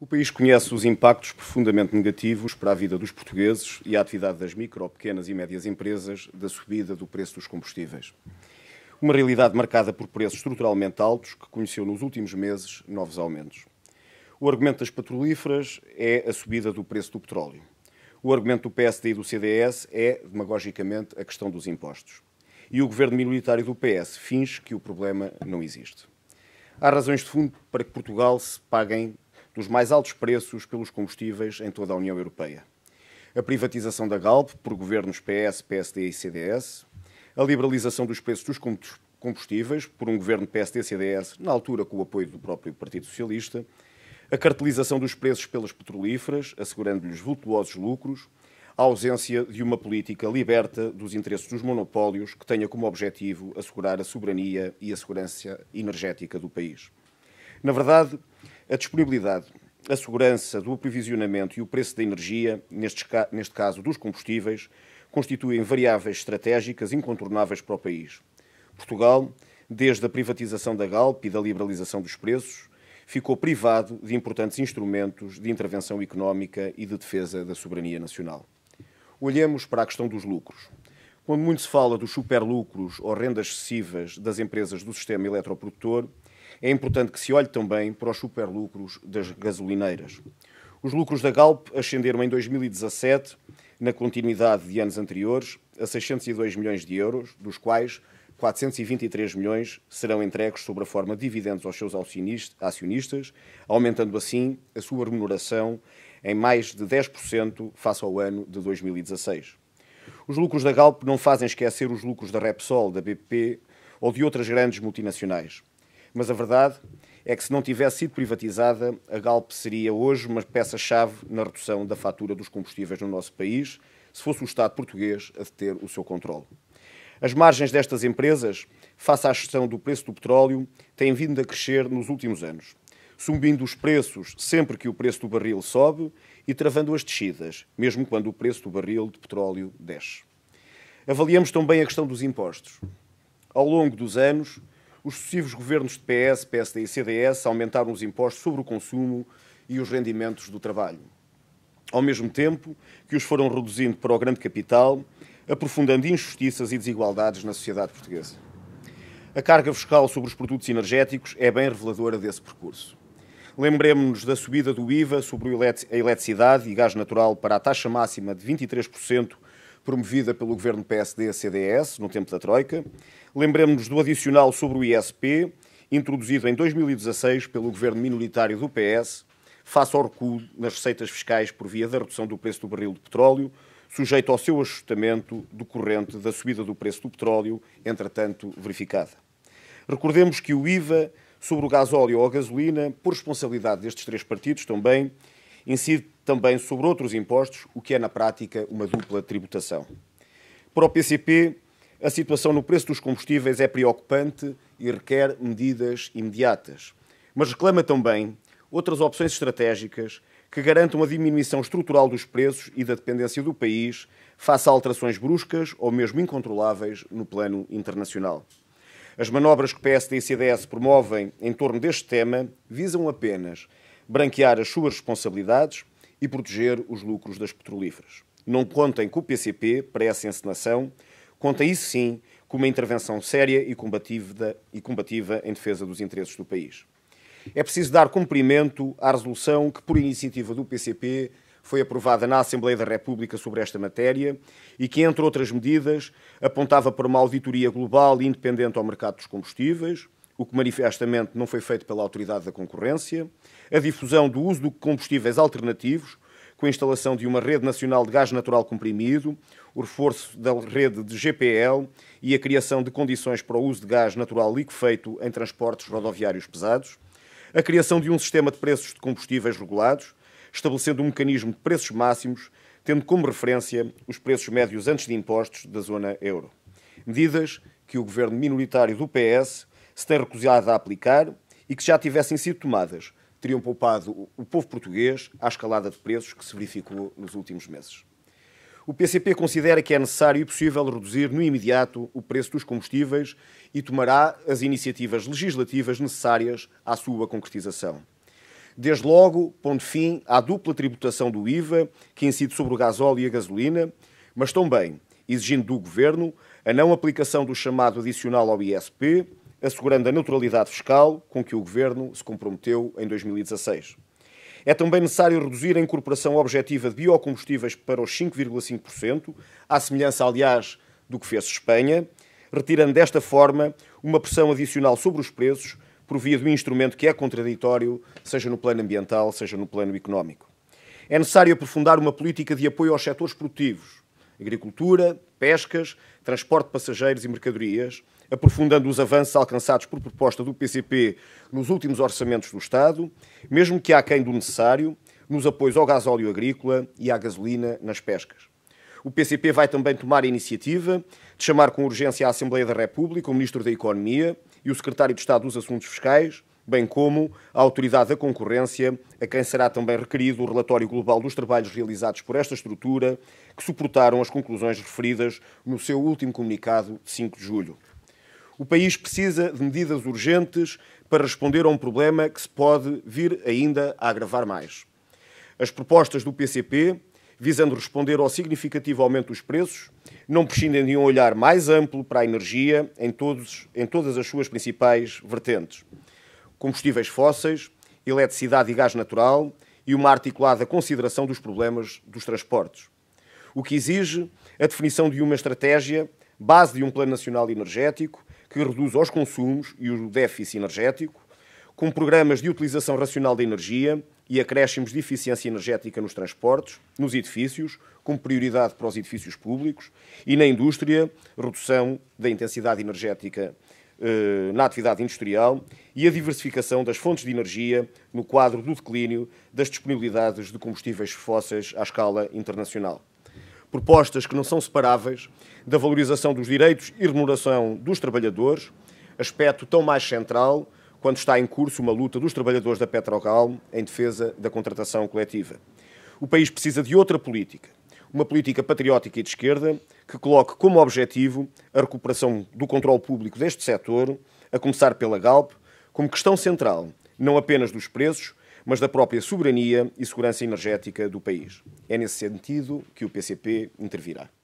O país conhece os impactos profundamente negativos para a vida dos portugueses e a atividade das micro, pequenas e médias empresas da subida do preço dos combustíveis. Uma realidade marcada por preços estruturalmente altos que conheceu nos últimos meses novos aumentos. O argumento das petrolíferas é a subida do preço do petróleo. O argumento do PSD e do CDS é, demagogicamente, a questão dos impostos. E o governo minoritário do PS finge que o problema não existe. Há razões de fundo para que Portugal se paguem dos mais altos preços pelos combustíveis em toda a União Europeia. A privatização da Galp por governos PS, PSD e CDS, a liberalização dos preços dos combustíveis por um governo PSD-CDS, na altura com o apoio do próprio Partido Socialista, a cartelização dos preços pelas petrolíferas, assegurando-lhes vultuosos lucros, a ausência de uma política liberta dos interesses dos monopólios que tenha como objetivo assegurar a soberania e a segurança energética do país. Na verdade, a disponibilidade, a segurança do aprovisionamento e o preço da energia, neste, neste caso dos combustíveis, constituem variáveis estratégicas incontornáveis para o país. Portugal, desde a privatização da Galp e da liberalização dos preços, ficou privado de importantes instrumentos de intervenção económica e de defesa da soberania nacional. Olhemos para a questão dos lucros. Quando muito se fala dos superlucros ou rendas excessivas das empresas do sistema eletroprodutor, é importante que se olhe também para os superlucros das gasolineiras. Os lucros da Galp ascenderam em 2017, na continuidade de anos anteriores, a 602 milhões de euros, dos quais 423 milhões serão entregues sob a forma de dividendos aos seus acionistas, aumentando assim a sua remuneração em mais de 10% face ao ano de 2016. Os lucros da Galp não fazem esquecer os lucros da Repsol, da BP ou de outras grandes multinacionais. Mas a verdade é que se não tivesse sido privatizada, a Galp seria hoje uma peça-chave na redução da fatura dos combustíveis no nosso país, se fosse o Estado português a ter o seu controle. As margens destas empresas, face à gestão do preço do petróleo, têm vindo a crescer nos últimos anos, subindo os preços sempre que o preço do barril sobe e travando as descidas, mesmo quando o preço do barril de petróleo desce. Avaliamos também a questão dos impostos. Ao longo dos anos, os sucessivos governos de PS, PSD e CDS aumentaram os impostos sobre o consumo e os rendimentos do trabalho. Ao mesmo tempo que os foram reduzindo para o grande capital, aprofundando injustiças e desigualdades na sociedade portuguesa. A carga fiscal sobre os produtos energéticos é bem reveladora desse percurso. Lembremos-nos da subida do IVA sobre a eletricidade e gás natural para a taxa máxima de 23% promovida pelo governo PSD-CDS no tempo da Troika. Lembremos-nos do adicional sobre o ISP, introduzido em 2016 pelo governo minoritário do PS, face ao recuo nas receitas fiscais por via da redução do preço do barril de petróleo, sujeito ao seu ajustamento decorrente da subida do preço do petróleo, entretanto verificada. Recordemos que o IVA sobre o gasóleo ou a gasolina, por responsabilidade destes três partidos também, incide também sobre outros impostos, o que é, na prática, uma dupla tributação. Para o PCP, a situação no preço dos combustíveis é preocupante e requer medidas imediatas, mas reclama também outras opções estratégicas que garantam a diminuição estrutural dos preços e da dependência do país face a alterações bruscas ou mesmo incontroláveis no plano internacional. As manobras que PSD e CDS promovem em torno deste tema visam apenas branquear as suas responsabilidades e proteger os lucros das petrolíferas. Não contem com o PCP para essa encenação, contem isso sim com uma intervenção séria e combativa, e combativa em defesa dos interesses do país. É preciso dar cumprimento à resolução que, por iniciativa do PCP, foi aprovada na Assembleia da República sobre esta matéria e que, entre outras medidas, apontava para uma auditoria global e independente ao mercado dos combustíveis, o que manifestamente não foi feito pela autoridade da concorrência, a difusão do uso de combustíveis alternativos, com a instalação de uma rede nacional de gás natural comprimido, o reforço da rede de GPL e a criação de condições para o uso de gás natural liquefeito em transportes rodoviários pesados, a criação de um sistema de preços de combustíveis regulados, estabelecendo um mecanismo de preços máximos, tendo como referência os preços médios antes de impostos da zona euro. Medidas que o governo minoritário do PS se tem recusado a aplicar e que se já tivessem sido tomadas, teriam poupado o povo português à escalada de preços que se verificou nos últimos meses. O PCP considera que é necessário e possível reduzir no imediato o preço dos combustíveis e tomará as iniciativas legislativas necessárias à sua concretização. Desde logo, pondo fim à dupla tributação do IVA, que incide sobre o gasóleo e a gasolina, mas também exigindo do Governo a não aplicação do chamado adicional ao ISP assegurando a neutralidade fiscal com que o Governo se comprometeu em 2016. É também necessário reduzir a incorporação objetiva de biocombustíveis para os 5,5%, à semelhança, aliás, do que fez Espanha, retirando desta forma uma pressão adicional sobre os preços, por via de um instrumento que é contraditório, seja no plano ambiental, seja no plano económico. É necessário aprofundar uma política de apoio aos setores produtivos, agricultura, pescas, transporte de passageiros e mercadorias, aprofundando os avanços alcançados por proposta do PCP nos últimos orçamentos do Estado, mesmo que aquém do necessário, nos apoios ao gasóleo agrícola e à gasolina nas pescas. O PCP vai também tomar a iniciativa de chamar com urgência à Assembleia da República o Ministro da Economia e o Secretário de Estado dos Assuntos Fiscais, bem como a Autoridade da Concorrência, a quem será também requerido o relatório global dos trabalhos realizados por esta estrutura, que suportaram as conclusões referidas no seu último comunicado de 5 de julho. O país precisa de medidas urgentes para responder a um problema que se pode vir ainda a agravar mais. As propostas do PCP, visando responder ao significativo aumento dos preços, não prescindem de um olhar mais amplo para a energia em, todos, em todas as suas principais vertentes. Combustíveis fósseis, eletricidade e gás natural e uma articulada consideração dos problemas dos transportes. O que exige a definição de uma estratégia, base de um Plano Nacional Energético, que reduz os consumos e o déficit energético, com programas de utilização racional da energia e acréscimos de eficiência energética nos transportes, nos edifícios, com prioridade para os edifícios públicos, e na indústria, redução da intensidade energética eh, na atividade industrial e a diversificação das fontes de energia no quadro do declínio das disponibilidades de combustíveis fósseis à escala internacional propostas que não são separáveis da valorização dos direitos e remuneração dos trabalhadores, aspecto tão mais central quando está em curso uma luta dos trabalhadores da Petrogal em defesa da contratação coletiva. O país precisa de outra política, uma política patriótica e de esquerda que coloque como objetivo a recuperação do controle público deste setor, a começar pela Galp, como questão central, não apenas dos preços, mas da própria soberania e segurança energética do país. É nesse sentido que o PCP intervirá.